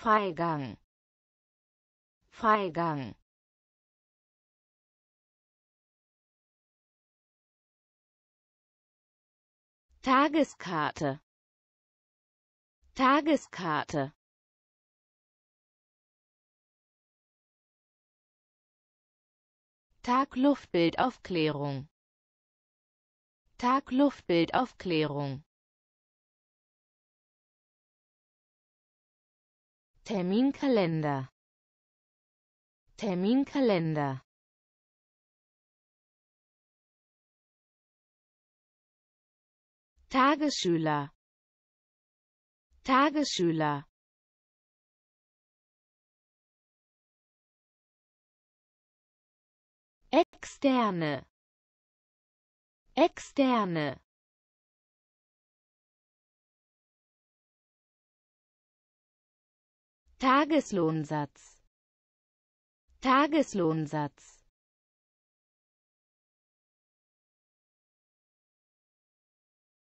Freigang Freigang Tageskarte Tageskarte Tagluftbildaufklärung Tagluftbildaufklärung Tag Terminkalender Terminkalender Tagesschüler Tagesschüler Externe Externe Tageslohnsatz Tageslohnsatz